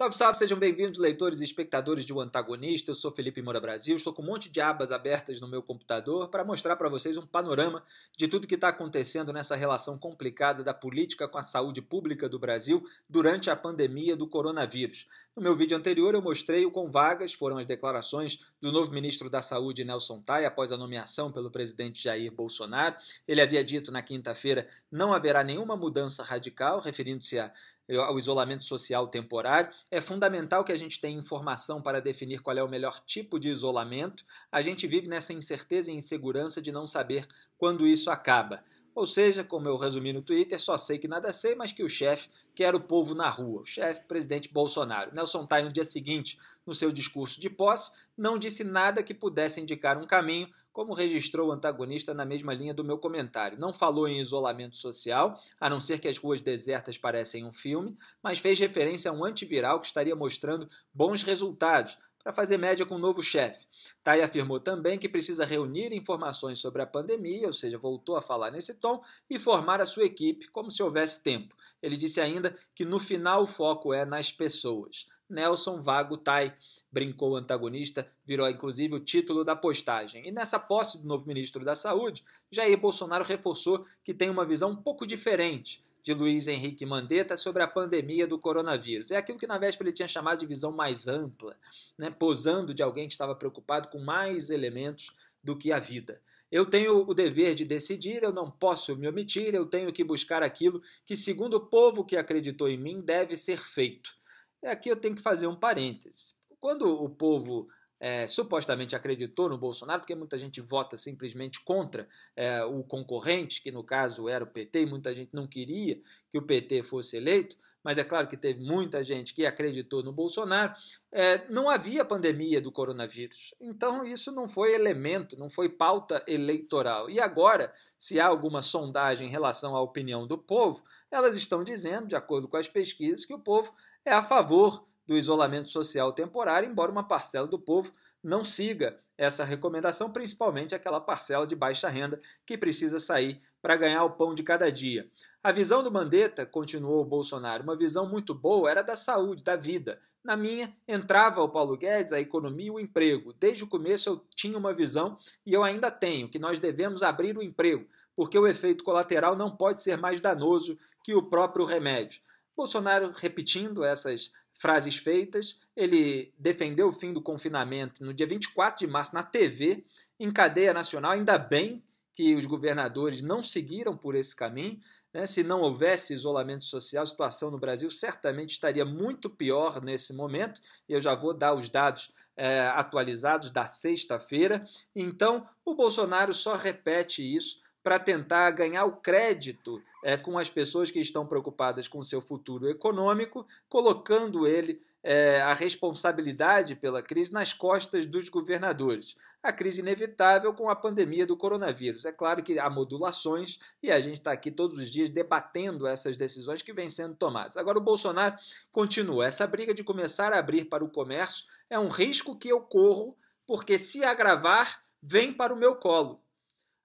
Salve, salve, sejam bem-vindos, leitores e espectadores de O Antagonista. Eu sou Felipe Moura Brasil, estou com um monte de abas abertas no meu computador para mostrar para vocês um panorama de tudo que está acontecendo nessa relação complicada da política com a saúde pública do Brasil durante a pandemia do coronavírus. No meu vídeo anterior, eu mostrei o quão vagas foram as declarações do novo ministro da Saúde, Nelson Tay, após a nomeação pelo presidente Jair Bolsonaro. Ele havia dito na quinta-feira não haverá nenhuma mudança radical, referindo-se a ao isolamento social temporário. É fundamental que a gente tenha informação para definir qual é o melhor tipo de isolamento. A gente vive nessa incerteza e insegurança de não saber quando isso acaba. Ou seja, como eu resumi no Twitter, só sei que nada sei, mas que o chefe quer o povo na rua. O chefe, presidente Bolsonaro. Nelson Tai, no dia seguinte, no seu discurso de posse, não disse nada que pudesse indicar um caminho como registrou o antagonista na mesma linha do meu comentário. Não falou em isolamento social, a não ser que as ruas desertas parecem um filme, mas fez referência a um antiviral que estaria mostrando bons resultados para fazer média com o um novo chefe. Tai afirmou também que precisa reunir informações sobre a pandemia, ou seja, voltou a falar nesse tom, e formar a sua equipe, como se houvesse tempo. Ele disse ainda que no final o foco é nas pessoas. Nelson Vago Tai brincou o antagonista, virou inclusive o título da postagem. E nessa posse do novo ministro da Saúde, Jair Bolsonaro reforçou que tem uma visão um pouco diferente de Luiz Henrique Mandetta sobre a pandemia do coronavírus. É aquilo que na véspera ele tinha chamado de visão mais ampla, né? posando de alguém que estava preocupado com mais elementos do que a vida. Eu tenho o dever de decidir, eu não posso me omitir, eu tenho que buscar aquilo que, segundo o povo que acreditou em mim, deve ser feito. Aqui eu tenho que fazer um parêntese quando o povo é, supostamente acreditou no Bolsonaro, porque muita gente vota simplesmente contra é, o concorrente, que no caso era o PT, e muita gente não queria que o PT fosse eleito, mas é claro que teve muita gente que acreditou no Bolsonaro. É, não havia pandemia do coronavírus, então isso não foi elemento, não foi pauta eleitoral. E agora, se há alguma sondagem em relação à opinião do povo, elas estão dizendo, de acordo com as pesquisas, que o povo é a favor do isolamento social temporário, embora uma parcela do povo não siga essa recomendação, principalmente aquela parcela de baixa renda que precisa sair para ganhar o pão de cada dia. A visão do Mandetta, continuou o Bolsonaro, uma visão muito boa, era da saúde, da vida. Na minha, entrava o Paulo Guedes, a economia e o emprego. Desde o começo eu tinha uma visão e eu ainda tenho, que nós devemos abrir o emprego, porque o efeito colateral não pode ser mais danoso que o próprio remédio. Bolsonaro repetindo essas frases feitas, ele defendeu o fim do confinamento no dia 24 de março na TV, em cadeia nacional. Ainda bem que os governadores não seguiram por esse caminho. Né? Se não houvesse isolamento social, a situação no Brasil certamente estaria muito pior nesse momento. Eu já vou dar os dados é, atualizados da sexta-feira. Então, o Bolsonaro só repete isso para tentar ganhar o crédito é, com as pessoas que estão preocupadas com o seu futuro econômico, colocando ele é, a responsabilidade pela crise nas costas dos governadores. A crise inevitável com a pandemia do coronavírus. É claro que há modulações e a gente está aqui todos os dias debatendo essas decisões que vêm sendo tomadas. Agora, o Bolsonaro continua. Essa briga de começar a abrir para o comércio é um risco que eu corro, porque se agravar, vem para o meu colo.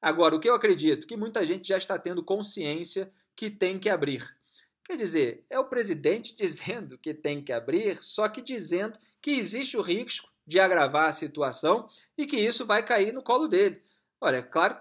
Agora, o que eu acredito? Que muita gente já está tendo consciência que tem que abrir. Quer dizer, é o presidente dizendo que tem que abrir, só que dizendo que existe o risco de agravar a situação e que isso vai cair no colo dele. Olha, é claro,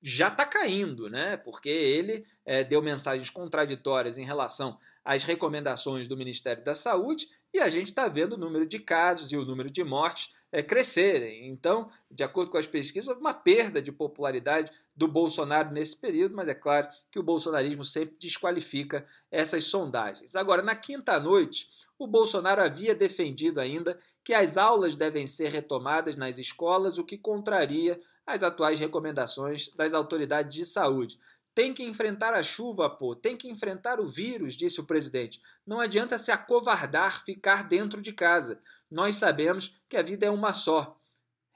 já está caindo, né? Porque ele é, deu mensagens contraditórias em relação às recomendações do Ministério da Saúde e a gente está vendo o número de casos e o número de mortes é, crescerem. Então, de acordo com as pesquisas, houve uma perda de popularidade do Bolsonaro nesse período, mas é claro que o bolsonarismo sempre desqualifica essas sondagens. Agora, na quinta noite, o Bolsonaro havia defendido ainda que as aulas devem ser retomadas nas escolas, o que contraria as atuais recomendações das autoridades de saúde. Tem que enfrentar a chuva, pô, tem que enfrentar o vírus, disse o presidente. Não adianta se acovardar, ficar dentro de casa. Nós sabemos que a vida é uma só.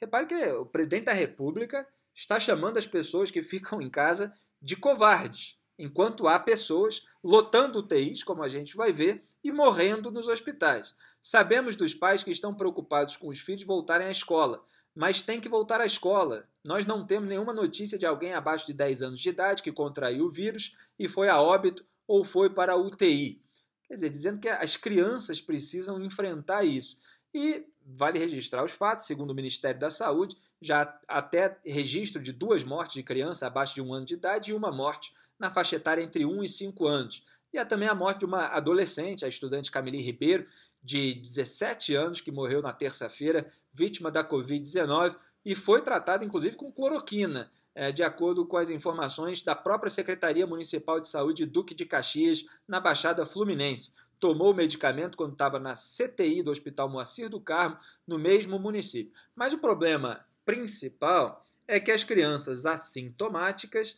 Repare que o presidente da República está chamando as pessoas que ficam em casa de covardes, enquanto há pessoas lotando UTIs, como a gente vai ver, e morrendo nos hospitais. Sabemos dos pais que estão preocupados com os filhos voltarem à escola mas tem que voltar à escola. Nós não temos nenhuma notícia de alguém abaixo de 10 anos de idade que contraiu o vírus e foi a óbito ou foi para a UTI. Quer dizer, dizendo que as crianças precisam enfrentar isso. E vale registrar os fatos, segundo o Ministério da Saúde, já até registro de duas mortes de criança abaixo de um ano de idade e uma morte na faixa etária entre 1 e 5 anos. E há também a morte de uma adolescente, a estudante Camille Ribeiro, de 17 anos, que morreu na terça-feira, vítima da Covid-19, e foi tratada inclusive com cloroquina, eh, de acordo com as informações da própria Secretaria Municipal de Saúde Duque de Caxias, na Baixada Fluminense. Tomou o medicamento quando estava na CTI do Hospital Moacir do Carmo, no mesmo município. Mas o problema principal é que as crianças assintomáticas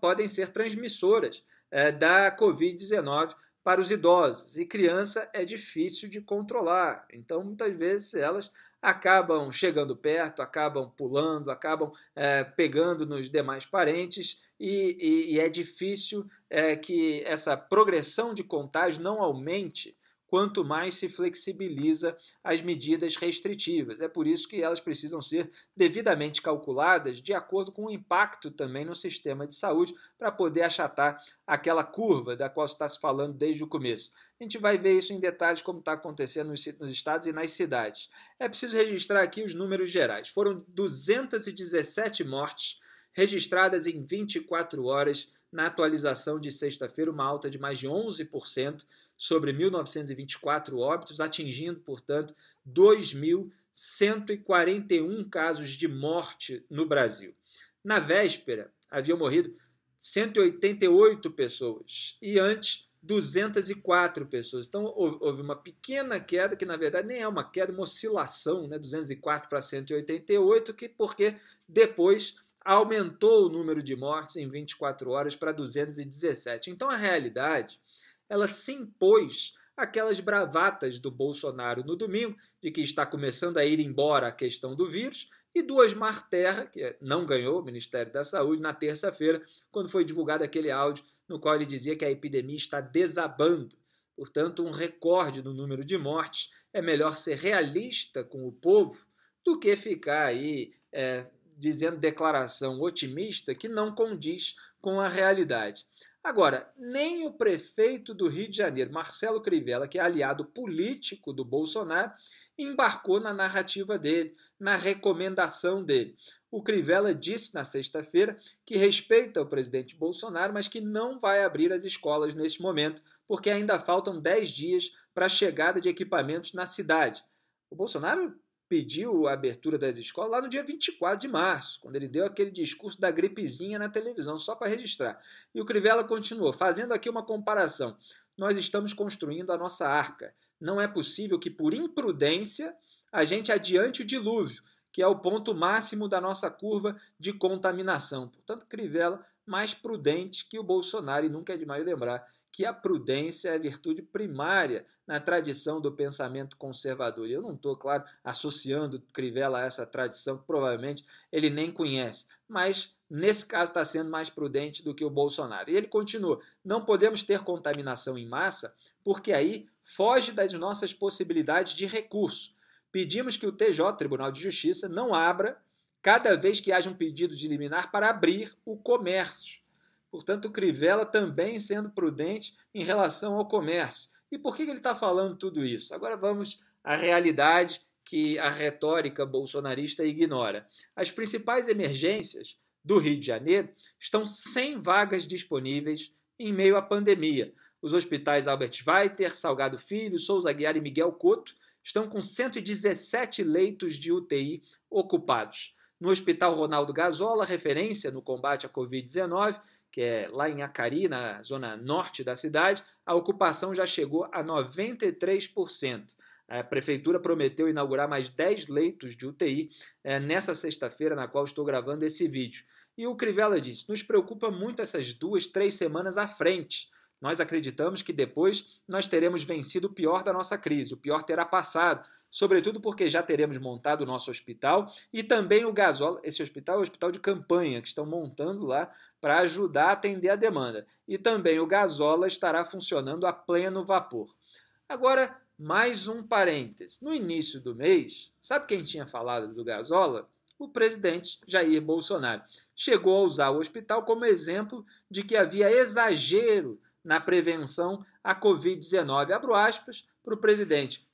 podem ser transmissoras eh, da Covid-19 para os idosos. E criança é difícil de controlar, então muitas vezes elas acabam chegando perto, acabam pulando, acabam é, pegando nos demais parentes. E, e, e é difícil é, que essa progressão de contágio não aumente quanto mais se flexibiliza as medidas restritivas. É por isso que elas precisam ser devidamente calculadas de acordo com o impacto também no sistema de saúde para poder achatar aquela curva da qual está se falando desde o começo. A gente vai ver isso em detalhes como está acontecendo nos, estados e nas cidades. É preciso registrar aqui os números gerais. Foram 217 mortes registradas em 24 horas na atualização de sexta-feira, uma alta de mais de 11% sobre 1.924 óbitos, atingindo, portanto, 2.141 casos de morte no Brasil. Na véspera, haviam morrido 188 pessoas e antes 204 pessoas. Então houve uma pequena queda, que na verdade nem é uma queda, é uma oscilação, né? 204 para 188, que porque depois aumentou o número de mortes em 24 horas para 217. Então a realidade ela se impôs aquelas bravatas do Bolsonaro no domingo, de que está começando a ir embora a questão do vírus, e do Osmar Terra, que não ganhou o Ministério da Saúde, na terça-feira, quando foi divulgado aquele áudio no qual ele dizia que a epidemia está desabando. Portanto, um recorde no número de mortes. É melhor ser realista com o povo do que ficar aí é, dizendo declaração otimista que não condiz com a realidade. Agora, nem o prefeito do Rio de Janeiro, Marcelo Crivella, que é aliado político do Bolsonaro, embarcou na narrativa dele, na recomendação dele. O Crivella disse na sexta-feira que respeita o presidente Bolsonaro, mas que não vai abrir as escolas neste momento, porque ainda faltam 10 dias para a chegada de equipamentos na cidade. O Bolsonaro pediu a abertura das escolas lá no dia 24 de março, quando ele deu aquele discurso da gripezinha na televisão, só para registrar. E o Crivella continuou, fazendo aqui uma comparação. Nós estamos construindo a nossa arca. Não é possível que, por imprudência, a gente adiante o dilúvio, que é o ponto máximo da nossa curva de contaminação. Portanto, Crivella mais prudente que o Bolsonaro, e nunca é demais lembrar que a prudência é a virtude primária na tradição do pensamento conservador. E eu não estou, claro, associando Crivella a essa tradição, que provavelmente ele nem conhece, mas nesse caso está sendo mais prudente do que o Bolsonaro. E ele continua: não podemos ter contaminação em massa, porque aí foge das nossas possibilidades de recurso. Pedimos que o TJ, Tribunal de Justiça, não abra cada vez que haja um pedido de liminar para abrir o comércio Portanto, Crivella também sendo prudente em relação ao comércio. E por que ele está falando tudo isso? Agora vamos à realidade que a retórica bolsonarista ignora. As principais emergências do Rio de Janeiro estão sem vagas disponíveis em meio à pandemia. Os hospitais Albert Weiter, Salgado Filho, Souza Guiar e Miguel Couto estão com 117 leitos de UTI ocupados. No Hospital Ronaldo Gazola, referência no combate à Covid-19, que é lá em Acari, na zona norte da cidade, a ocupação já chegou a 93%. A prefeitura prometeu inaugurar mais 10 leitos de UTI é, nessa sexta-feira, na qual estou gravando esse vídeo. E o Crivella disse: nos preocupa muito essas duas, três semanas à frente. Nós acreditamos que depois nós teremos vencido o pior da nossa crise, o pior terá passado, sobretudo porque já teremos montado o nosso hospital e também o gasóleo. Esse hospital é o hospital de campanha que estão montando lá para ajudar a atender a demanda. E também o gasola estará funcionando a pleno vapor. Agora, mais um parênteses. No início do mês, sabe quem tinha falado do gasola? o presidente Jair Bolsonaro. Chegou a usar o hospital como exemplo de que havia exagero na prevenção à Covid-19. Abro aspas para o presidente.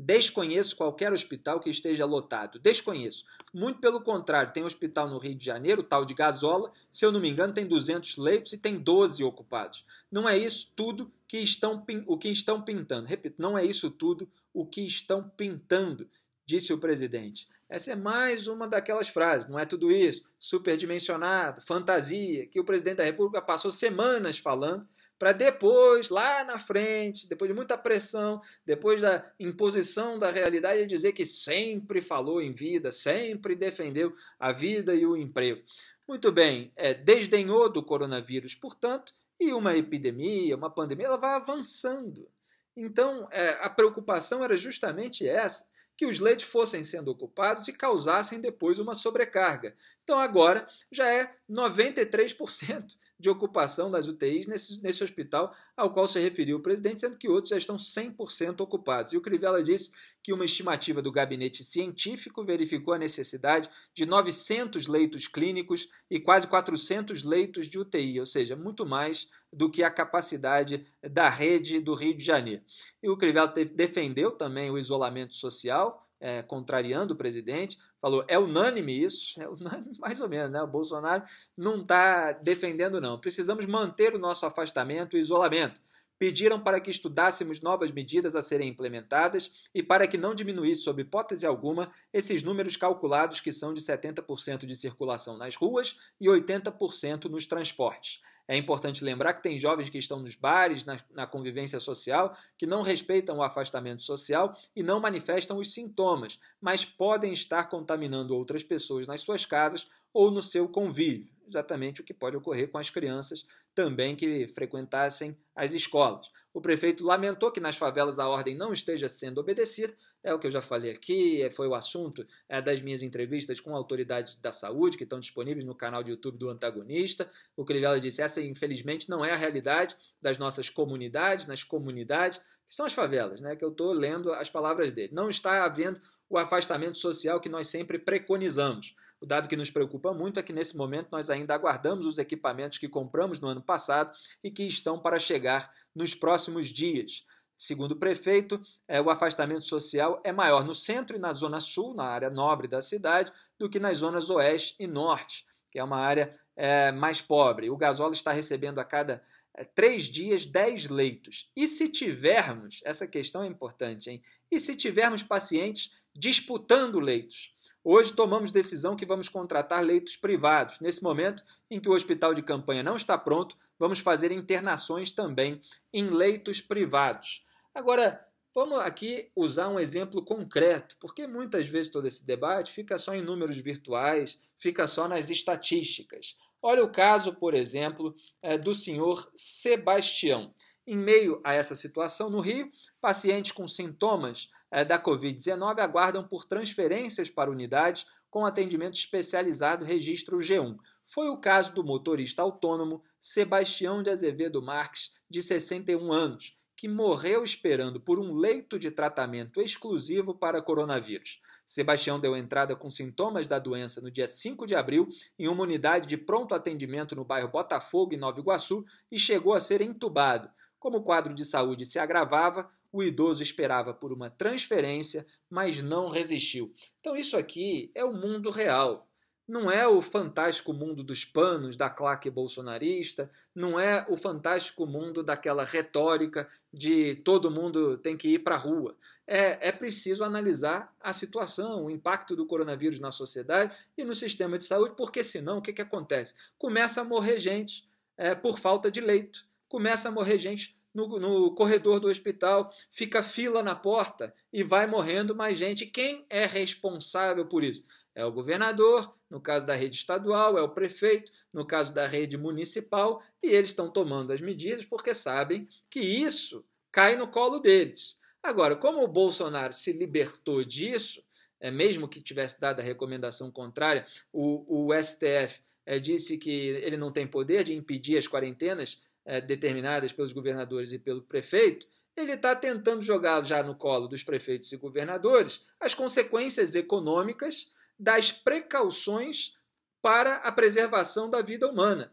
Desconheço qualquer hospital que esteja lotado. Desconheço. Muito pelo contrário, tem um hospital no Rio de Janeiro, tal de Gazola. se eu não me engano, tem 200 leitos e tem 12 ocupados. Não é isso tudo que estão o que estão pintando. Repito, não é isso tudo o que estão pintando, disse o presidente. Essa é mais uma daquelas frases, não é tudo isso, superdimensionado, fantasia, que o presidente da República passou semanas falando para depois, lá na frente, depois de muita pressão, depois da imposição da realidade, dizer que sempre falou em vida, sempre defendeu a vida e o emprego. Muito bem, é, desdenhou do coronavírus, portanto, e uma epidemia, uma pandemia, ela vai avançando. Então, é, a preocupação era justamente essa que os leitos fossem sendo ocupados e causassem depois uma sobrecarga. Então agora já é 93% de ocupação das UTIs nesse, nesse hospital ao qual se referiu o presidente, sendo que outros já estão 100% ocupados. E o Crivella disse que uma estimativa do gabinete científico verificou a necessidade de 900 leitos clínicos e quase 400 leitos de UTI, ou seja, muito mais do que a capacidade da rede do Rio de Janeiro. E o Crivella defendeu também o isolamento social, é, contrariando o presidente, falou, é unânime isso? É unânime, mais ou menos, né? O Bolsonaro não está defendendo, não. Precisamos manter o nosso afastamento e isolamento. Pediram para que estudássemos novas medidas a serem implementadas e para que não diminuísse, sob hipótese alguma, esses números calculados que são de 70% de circulação nas ruas e 80% nos transportes. É importante lembrar que tem jovens que estão nos bares, na, na convivência social, que não respeitam o afastamento social e não manifestam os sintomas, mas podem estar contaminando outras pessoas nas suas casas ou no seu convívio. Exatamente o que pode ocorrer com as crianças também que frequentassem as escolas. O prefeito lamentou que nas favelas a ordem não esteja sendo obedecida, é o que eu já falei aqui, é, foi o assunto é, das minhas entrevistas com autoridades da saúde, que estão disponíveis no canal do YouTube do Antagonista. O Crivella disse: essa, infelizmente, não é a realidade das nossas comunidades, nas comunidades, que são as favelas, né? Que eu estou lendo as palavras dele. Não está havendo o afastamento social que nós sempre preconizamos. O dado que nos preocupa muito é que nesse momento nós ainda aguardamos os equipamentos que compramos no ano passado e que estão para chegar nos próximos dias. Segundo o prefeito, é, o afastamento social é maior no centro e na zona sul, na área nobre da cidade, do que nas zonas oeste e norte, que é uma área é, mais pobre. O gasóleo está recebendo a cada é, três dias 10 leitos. E se tivermos, essa questão é importante, hein? E se tivermos pacientes disputando leitos? Hoje tomamos decisão que vamos contratar leitos privados. Nesse momento em que o hospital de campanha não está pronto, vamos fazer internações também em leitos privados. Agora, vamos aqui usar um exemplo concreto, porque muitas vezes todo esse debate fica só em números virtuais, fica só nas estatísticas. Olha o caso, por exemplo, é, do senhor Sebastião. Em meio a essa situação no Rio, pacientes com sintomas é, da Covid-19 aguardam por transferências para unidades com atendimento especializado registro G1. Foi o caso do motorista autônomo Sebastião de Azevedo Marques, de 61 anos, que morreu esperando por um leito de tratamento exclusivo para coronavírus. Sebastião deu entrada com sintomas da doença no dia 5 de abril em uma unidade de pronto atendimento no bairro Botafogo, em Nova Iguaçu, e chegou a ser entubado. Como o quadro de saúde se agravava, o idoso esperava por uma transferência, mas não resistiu. Então, isso aqui é o mundo real não é o fantástico mundo dos panos da claque bolsonarista, não é o fantástico mundo daquela retórica de todo mundo tem que ir para a rua. É, é preciso analisar a situação, o impacto do coronavírus na sociedade e no sistema de saúde, porque senão o que, que acontece? Começa a morrer gente é, por falta de leito, começa a morrer gente no, no, corredor do hospital, fica fila na porta e vai morrendo mais gente. Quem é responsável por isso? É o governador, no caso da rede estadual é o prefeito, no caso da rede municipal, e eles estão tomando as medidas porque sabem que isso cai no colo deles. Agora, como o Bolsonaro se libertou disso, é mesmo que tivesse dado a recomendação contrária, o, o STF é, disse que ele não tem poder de impedir as quarentenas é, determinadas pelos governadores e pelo prefeito, ele está tentando jogar já no colo dos prefeitos e governadores as consequências econômicas das precauções para a preservação da vida humana.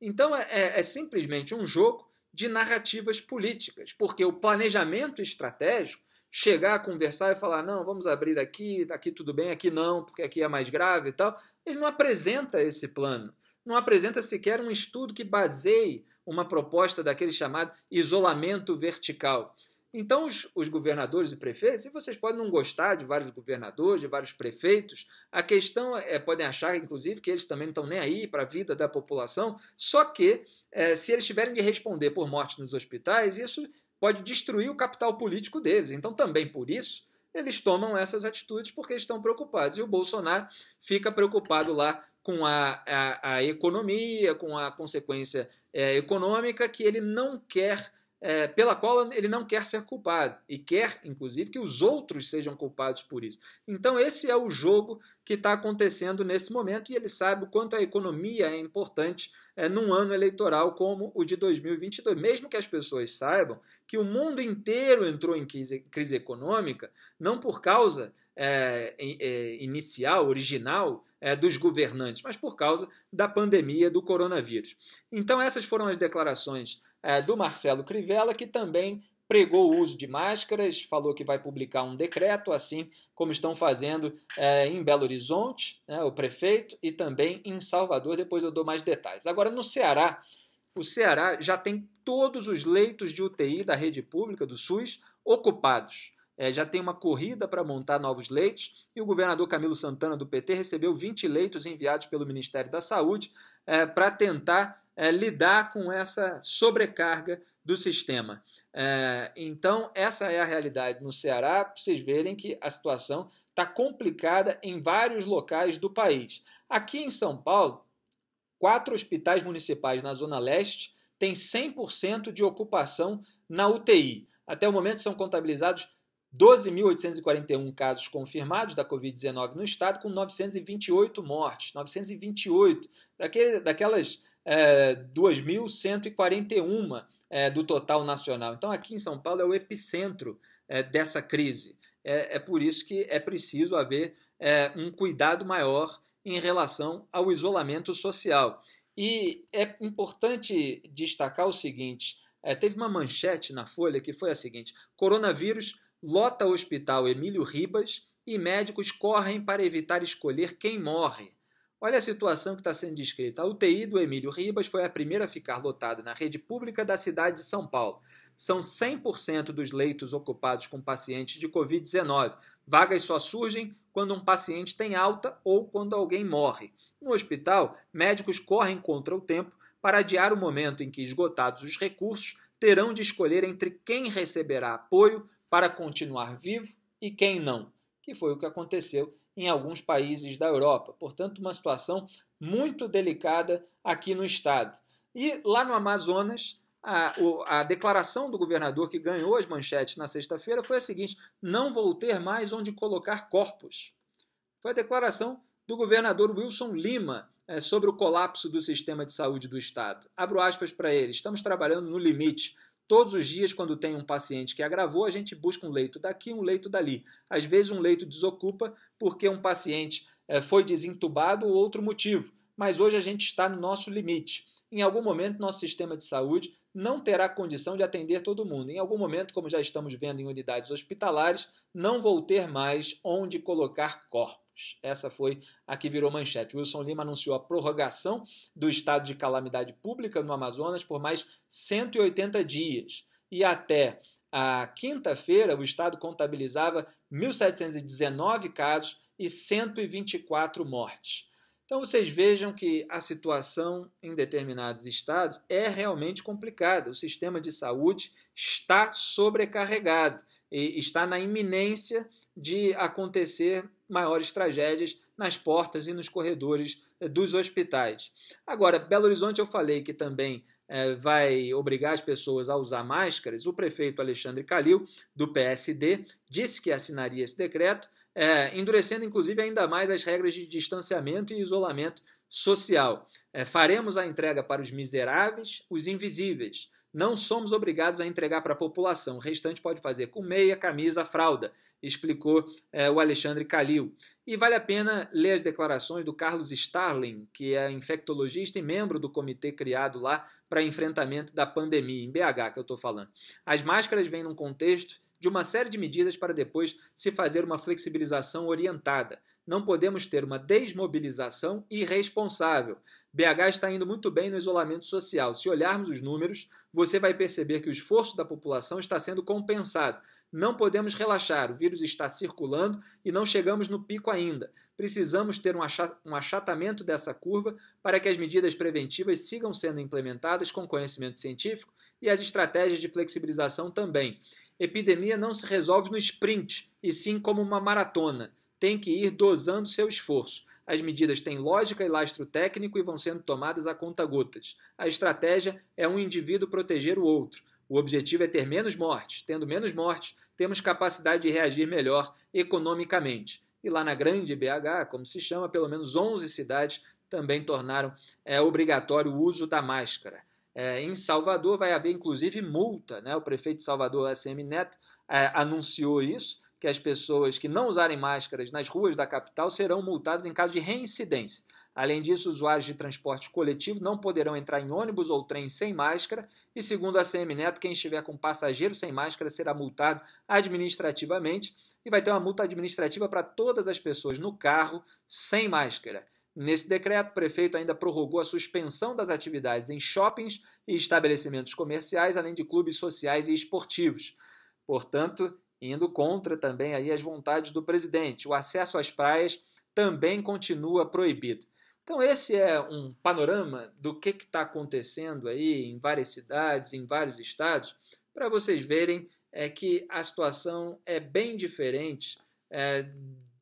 Então, é, é, é simplesmente um jogo de narrativas políticas, porque o planejamento estratégico chegar a conversar e falar: não, vamos abrir aqui, aqui tudo bem, aqui não, porque aqui é mais grave e tal. Ele não apresenta esse plano, não apresenta sequer um estudo que baseie uma proposta daquele chamado isolamento vertical. Então, os, os, governadores e prefeitos, e vocês podem não gostar de vários governadores, de vários prefeitos, a questão é, podem achar, inclusive, que eles também não estão nem aí para a vida da população, só que é, se eles tiverem de responder por mortes nos hospitais, isso pode destruir o capital político deles. Então, também por isso, eles tomam essas atitudes porque estão preocupados. E o Bolsonaro fica preocupado lá com a, a, a economia, com a consequência é, econômica, que ele não quer é, pela qual ele não quer ser culpado e quer, inclusive, que os outros sejam culpados por isso. Então, esse é o jogo que está acontecendo nesse momento e ele sabe o quanto a economia é importante é, num ano eleitoral como o de 2022. Mesmo que as pessoas saibam que o mundo inteiro entrou em crise, crise econômica, não por causa é, é inicial, original, é, dos governantes, mas por causa da pandemia do coronavírus. Então, essas foram as declarações é, do Marcelo Crivella, que também pregou o uso de máscaras, falou que vai publicar um decreto, assim como estão fazendo é, em Belo Horizonte, né, o prefeito, e também em Salvador. Depois eu dou mais detalhes. Agora, no Ceará, o Ceará já tem todos os leitos de UTI da rede pública do SUS ocupados. É, já tem uma corrida para montar novos leitos e o governador Camilo Santana do PT recebeu 20 leitos enviados pelo Ministério da Saúde é, para tentar é, lidar com essa sobrecarga do sistema. É, então, essa é a realidade no Ceará, para vocês verem que a situação está complicada em vários locais do país. Aqui em São Paulo, quatro hospitais municipais na Zona Leste têm 100% de ocupação na UTI. Até o momento são contabilizados 12.841 casos confirmados da Covid-19 no estado, com 928 mortes. 928 daquelas é, 2.141 é, do total nacional. Então, aqui em São Paulo é o epicentro é, dessa crise. É, é por isso que é preciso haver é, um cuidado maior em relação ao isolamento social. E é importante destacar o seguinte: é, teve uma manchete na Folha que foi a seguinte: coronavírus lota o hospital Emílio Ribas e médicos correm para evitar escolher quem morre. Olha a situação que está sendo descrita. A UTI do Emílio Ribas foi a primeira a ficar lotada na rede pública da cidade de São Paulo. São 100% dos leitos ocupados com pacientes de Covid-19. Vagas só surgem quando um paciente tem alta ou quando alguém morre. No hospital, médicos correm contra o tempo para adiar o momento em que, esgotados os recursos, terão de escolher entre quem receberá apoio para continuar vivo e quem não, que foi o que aconteceu em alguns países da Europa. Portanto, uma situação muito delicada aqui no estado. E lá no Amazonas, a, a, declaração do governador que ganhou as manchetes na sexta-feira foi a seguinte: não vou ter mais onde colocar corpos. Foi a declaração do governador Wilson Lima é, sobre o colapso do sistema de saúde do Estado. Abro aspas para ele: estamos trabalhando no limite. Todos os dias, quando tem um paciente que agravou, a gente busca um leito daqui, um leito dali. Às vezes, um leito desocupa porque um paciente eh, foi desentubado ou outro motivo. Mas hoje a gente está no nosso limite. Em algum momento, nosso sistema de saúde não terá condição de atender todo mundo. Em algum momento, como já estamos vendo em unidades hospitalares, não vou ter mais onde colocar corpos. Essa foi a que virou manchete. Wilson Lima anunciou a prorrogação do estado de calamidade pública no Amazonas por mais 180 dias. E até a quinta-feira, o estado contabilizava 1.719 casos e 124 mortes. Então vocês vejam que a situação em determinados estados é realmente complicada. O sistema de saúde está sobrecarregado está na iminência de acontecer maiores tragédias nas portas e nos corredores eh, dos hospitais. Agora, Belo Horizonte, eu falei que também é, vai obrigar as pessoas a usar máscaras. O prefeito Alexandre Calil, do PSD, disse que assinaria esse decreto, é, endurecendo inclusive ainda mais as regras de distanciamento e isolamento social. É, faremos a entrega para os miseráveis, os invisíveis não somos obrigados a entregar para a população. O restante pode fazer com meia, camisa, fralda, explicou é, o Alexandre Calil. E vale a pena ler as declarações do Carlos Starling, que é infectologista e membro do comitê criado lá para enfrentamento da pandemia, em BH que eu estou falando. As máscaras vêm num contexto de uma série de medidas para depois se fazer uma flexibilização orientada. Não podemos ter uma desmobilização irresponsável. BH está indo muito bem no isolamento social. Se olharmos os números, você vai perceber que o esforço da população está sendo compensado. Não podemos relaxar, o vírus está circulando e não chegamos no pico ainda. Precisamos ter um achatamento dessa curva para que as medidas preventivas sigam sendo implementadas com conhecimento científico e as estratégias de flexibilização também. Epidemia não se resolve no sprint, e sim como uma maratona. Tem que ir dosando seu esforço. As medidas têm lógica e lastro técnico e vão sendo tomadas a conta-gotas. A estratégia é um indivíduo proteger o outro. O objetivo é ter menos mortes. Tendo menos mortes, temos capacidade de reagir melhor economicamente. E lá na Grande BH, como se chama, pelo menos 11 cidades também tornaram é, obrigatório o uso da máscara. É, em Salvador vai haver inclusive multa, né? O prefeito de Salvador, ACM Neto, é, anunciou isso que as pessoas que não usarem máscaras nas ruas da capital serão multadas em caso de reincidência. Além disso, usuários de transporte coletivo não poderão entrar em ônibus ou trem sem máscara e, segundo a CM Neto, quem estiver com passageiro sem máscara será multado administrativamente e vai ter uma multa administrativa para todas as pessoas no carro sem máscara. Nesse decreto, o prefeito ainda prorrogou a suspensão das atividades em shoppings e estabelecimentos comerciais, além de clubes sociais e esportivos. Portanto, indo contra também aí as vontades do presidente. O acesso às praias também continua proibido. Então esse é um panorama do que está acontecendo aí em várias cidades, em vários estados, para vocês verem é que a situação é bem diferente é,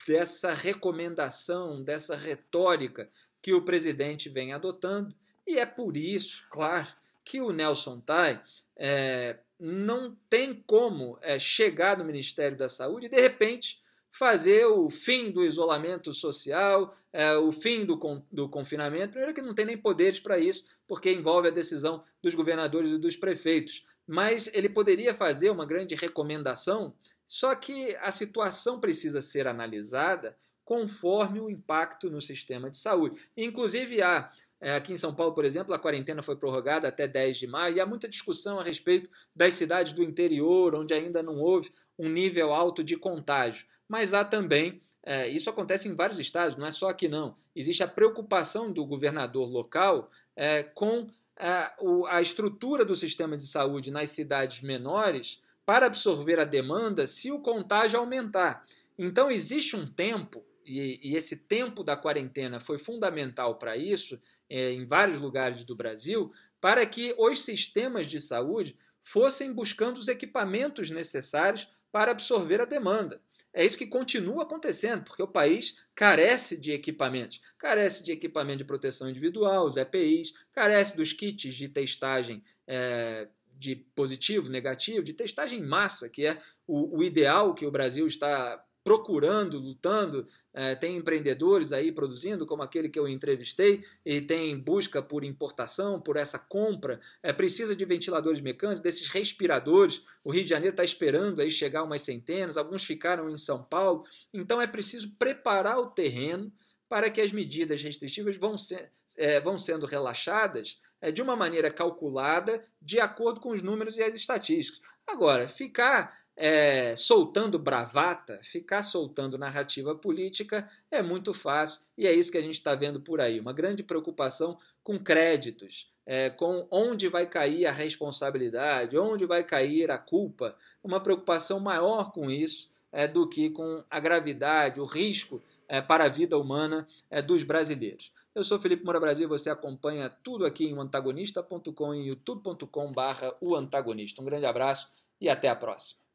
dessa recomendação, dessa retórica que o presidente vem adotando. E é por isso, claro, que o Nelson Tai é, não tem como é, chegar no Ministério da Saúde e, de repente, fazer o fim do isolamento social, é, o fim do, con do confinamento. Primeiro, que não tem nem poderes para isso, porque envolve a decisão dos governadores e dos prefeitos. Mas ele poderia fazer uma grande recomendação, só que a situação precisa ser analisada conforme o impacto no sistema de saúde. Inclusive, há é, aqui em São Paulo, por exemplo, a quarentena foi prorrogada até 10 de maio e há muita discussão a respeito das cidades do interior, onde ainda não houve um nível alto de contágio. Mas há também, é, isso acontece em vários estados, não é só aqui não. Existe a preocupação do governador local é, com é, o, a estrutura do sistema de saúde nas cidades menores para absorver a demanda se o contágio aumentar. Então existe um tempo e, esse tempo da quarentena foi fundamental para isso, é, em vários lugares do Brasil, para que os sistemas de saúde fossem buscando os equipamentos necessários para absorver a demanda. É isso que continua acontecendo, porque o país carece de equipamentos. Carece de equipamento de proteção individual, os EPIs, carece dos kits de testagem é, de positivo, negativo, de testagem em massa, que é o, o ideal que o Brasil está procurando, lutando é, tem empreendedores aí produzindo, como aquele que eu entrevistei, e tem busca por importação, por essa compra. É, precisa de ventiladores mecânicos, desses respiradores. O Rio de Janeiro está esperando aí chegar umas centenas, alguns ficaram em São Paulo. Então é preciso preparar o terreno para que as medidas restritivas vão, ser, é, vão sendo relaxadas é, de uma maneira calculada, de acordo com os números e as estatísticas. Agora, ficar é, soltando bravata, ficar soltando narrativa política é muito fácil e é isso que a gente está vendo por aí. Uma grande preocupação com créditos, é, com onde vai cair a responsabilidade, onde vai cair a culpa, uma preocupação maior com isso é, do que com a gravidade, o risco é, para a vida humana é, dos brasileiros. Eu sou Felipe Moura Brasil você acompanha tudo aqui em antagonista.com e youtube.com/barra o antagonista. Um grande abraço e até a próxima.